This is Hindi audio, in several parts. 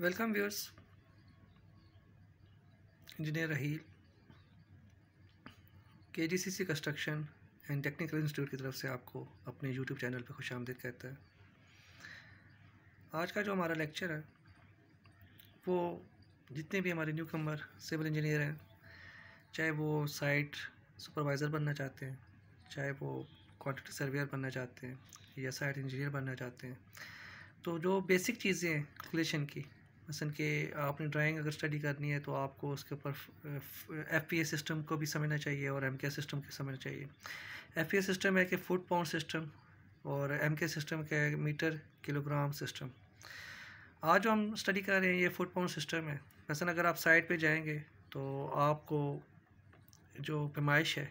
वेलकम व्यूअर्स इंजीनियर रहील के G C C construction and technical institute की तरफ से आपको अपने यूट्यूब चैनल पर खुश आमदीद कहता है आज का जो हमारा लेक्चर है वो जितने भी हमारे न्यू कमर सिविल इंजीनियर हैं चाहे वो साइट सुपरवाइज़र बनना चाहते हैं चाहे वो क्वान्टिटी सर्वेयर बनना चाहते हैं या साइट इंजीनियर बनना चाहते हैं तो जो बेसिक चीज़ें हैं की मसन कि आपने ड्राइंग अगर स्टडी करनी है तो आपको उसके ऊपर एफ पी ए सिस्टम को भी समझना चाहिए और एम के सिस्टम को समझना चाहिए एफ पी ए सिस्टम है कि फुट पाउंड सिस्टम और एम के सिस्टम क्या है मीटर किलोग्राम सिस्टम आज जो हम स्टडी कर रहे हैं ये फुट पाउंड सिस्टम है मसन अगर आप साइड पे जाएंगे तो आपको जो पैमाइश है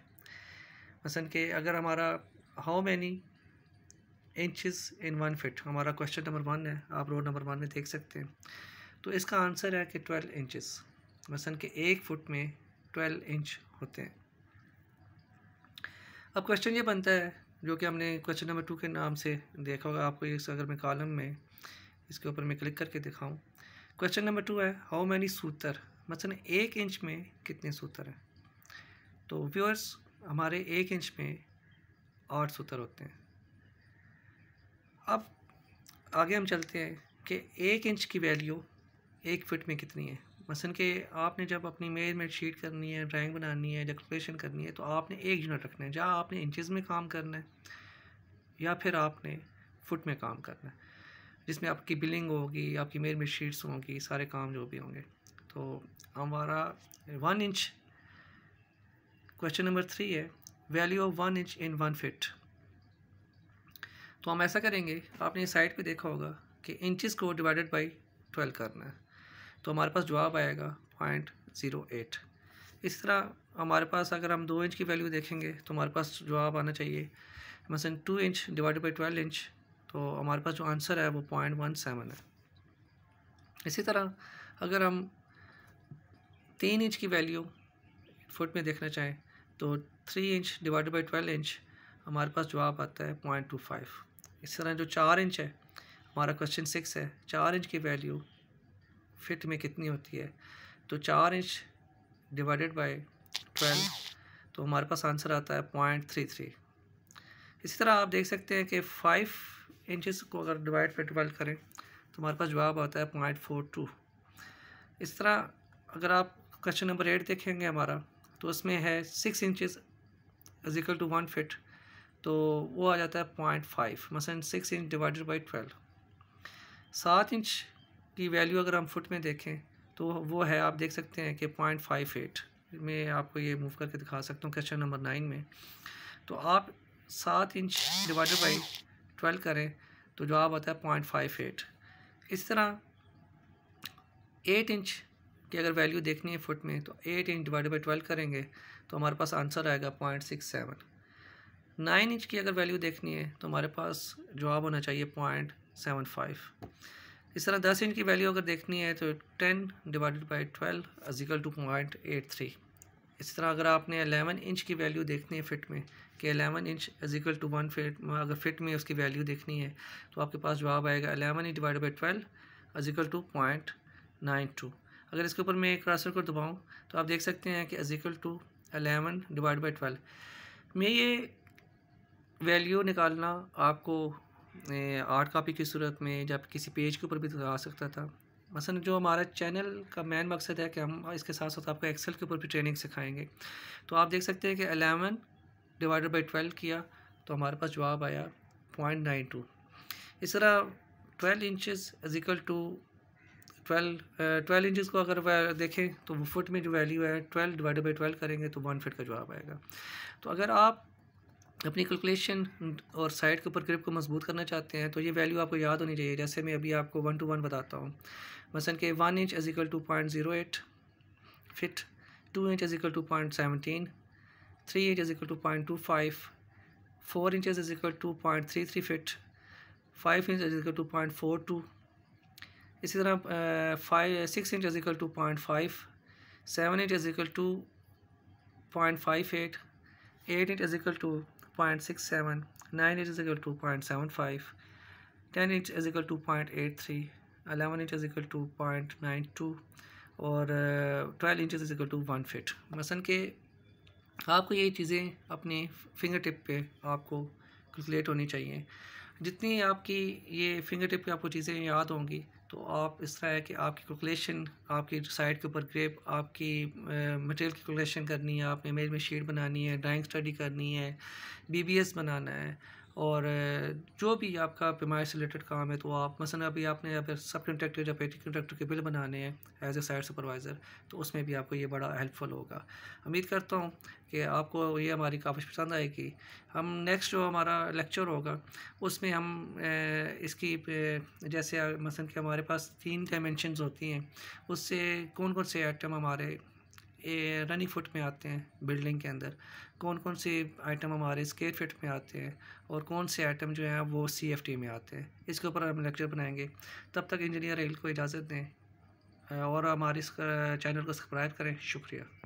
मसन के अगर हमारा how many inches in one feet हमारा क्वेश्चन नंबर वन है आप रोड नंबर वन में देख सकते हैं तो इसका आंसर है कि ट्वेल्व इंचज़ मसलन के एक फुट में ट्वेल्व इंच होते हैं अब क्वेश्चन ये बनता है जो कि हमने क्वेश्चन नंबर टू के नाम से देखा होगा आपको इस अगर मैं कॉलम में इसके ऊपर मैं क्लिक करके दिखाऊं क्वेश्चन नंबर टू है हाउ मैनी सूत्र मसलन एक इंच में कितने सूत्र हैं तो व्यूअर्स हमारे एक इंच में आठ सूतर होते हैं अब आगे हम चलते हैं कि एक इंच की वैल्यू एक फिट में कितनी है मसन के आपने जब अपनी मेजरमेंट शीट करनी है ड्राइंग बनानी है डेकोरेशन करनी है तो आपने एक यूनिट रखना है जहाँ आपने इंचज़ में काम करना है या फिर आपने फुट में काम करना है जिसमें आपकी बिलिंग होगी आपकी मेजरमेंट शीट्स होंगी सारे काम जो भी होंगे तो हमारा one inch question number three है value of one inch in one feet तो हम ऐसा करेंगे आपने साइड पे देखा होगा कि इंचज़ को डिवाइडेड बाई ट्वेल्व करना है तो हमारे पास जवाब आएगा पॉइंट ज़ीरो एट इस तरह हमारे पास अगर हम दो इंच की वैल्यू देखेंगे तो हमारे पास जवाब आना चाहिए मसलन two inch divide by twelve inch तो हमारे पास जो आंसर है वो पॉइंट वन सेवन है इसी तरह अगर हम तीन इंच की वैल्यू फुट में देखना चाहें तो three inch divide by twelve inch हमारे पास जवाब आता है पॉइंट टू फाइव इस तरह जो चार इंच है हमारा क्वेश्चन सिक्स है चार इंच की वैल्यू फिट में कितनी होती है तो चार इंच डिवाइडेड बाय ट्वेल्व तो हमारे पास आंसर आता है पॉइंट थ्री थ्री इसी तरह आप देख सकते हैं कि फाइव इंचेस को अगर डिवाइड पर ट्वेल्व करें तो हमारे पास जवाब आता है पॉइंट फोर टू इस तरह अगर आप क्वेश्चन नंबर एट देखेंगे हमारा तो उसमें है six inches is equal to one feet तो वो आ जाता है पॉइंट फाइव मसलन six inch divided by twelve सात इंच की वैल्यू अगर हम फुट में देखें तो वो है आप देख सकते हैं कि पॉइंट फाइव एट मैं आपको ये मूव करके दिखा सकता हूँ क्वेश्चन नंबर नाइन में तो आप सात इंच डिवाइडेड बाई ट्वेल्व करें तो जवाब आता है पॉइंट फाइव एट इस तरह एट इंच की अगर वैल्यू देखनी है फुट में तो eight inch divide by twelve करेंगे तो हमारे पास आंसर आएगा point six seven nine inch की अगर वैल्यू देखनी है तो हमारे पास जवाब होना चाहिए पॉइंट सेवन फाइव इस तरह दस इंच की वैल्यू अगर देखनी है तो ten divided by twelve equal to point eight three इस तरह अगर आपने अलेवन इंच की वैल्यू देखनी है फिट में कि eleven inch equal to one feet अगर फिट में उसकी वैल्यू देखनी है तो आपके पास जवाब आएगा eleven inch divide by twelve equal to point nine two अगर इसके ऊपर मैं एक क्रासर को दबाऊँ तो आप देख सकते हैं कि equal to eleven divide by twelve में ये वैल्यू निकालना आपको आर्ट कापी की सूरत में जब किसी पेज के ऊपर भी तो आ सकता था मसलन जो हमारा चैनल का मेन मकसद है कि हम इसके साथ साथ आपको एक्सेल के ऊपर भी ट्रेनिंग सिखाएंगे तो आप देख सकते हैं कि अलेवन डिवाइडेड बाई ट्वेल्व किया तो हमारे पास जवाब आया पॉइंट नाइन टू इस तरह twelve inches is equal to twelve twelve inches को अगर देखें तो फुट में जो वैल्यू है ट्वेल्व डिवाइडेड बाई ट्वेल्व करेंगे तो वन फिट का जवाब आएगा तो अगर आप अपनी कैलकुलेशन और साइड के ऊपर ग्रिप को मजबूत करना चाहते हैं तो ये वैल्यू आपको याद होनी चाहिए जैसे मैं अभी आपको वन टू वन बताता हूँ मसन के one inch is equal to point zero eight feet two inch is equal to point seventeen three inch is equal to point two five four inch is equal to point three three feet five inch is equal to point four two इसी तरह five six inch is equal to point five seven inch is equal to point five eight eight inch is equal to point six seven nine inch is equal to point seven five ten inch is equal to point eight three eleven inch is equal to point nine two और twelve inch is equal to one feet मसन के आपको ये चीज़ें अपनी फिंगर टिप पर आपको कैलकुलेट होनी चाहिए जितनी आपकी ये फिंगर टिप पर आपको चीज़ें याद होंगी तो आप इस तरह है कि आपकी कैलकुलेशन आपकी साइड के ऊपर ग्रेप आपकी मटेरियल की कैलकुलेशन करनी है आपने इमेज में शीट बनानी है ड्राइंग स्टडी करनी है बीबीएस बनाना है और जो भी आपका पेमाइश से रिलेटेड काम है तो आप मसलन अभी आपने अब सब कंट्रेक्टर या पेटी कंट्रेक्टर के बिल बनाने हैं एज ए साइड सुपरवाइज़र तो उसमें भी आपको ये बड़ा हेल्पफुल होगा उम्मीद करता हूँ कि आपको ये हमारी काफ़ी पसंद आएगी हम नेक्स्ट जो हमारा लेक्चर होगा उसमें हम इसकी जैसे मसलन कि हमारे पास तीन डायमेंशनस होती हैं उससे कौन कौन से आइटम हमारे रनिंग फुट में आते हैं बिल्डिंग के अंदर कौन कौन से आइटम हमारे स्केयर फिट में आते हैं और कौन से आइटम जो हैं वो सी में आते हैं इसके ऊपर हम लेक्चर बनाएंगे तब तक इंजीनियर रेल को इजाज़त दें और हमारे इस चैनल को सब्सक्राइब करें शुक्रिया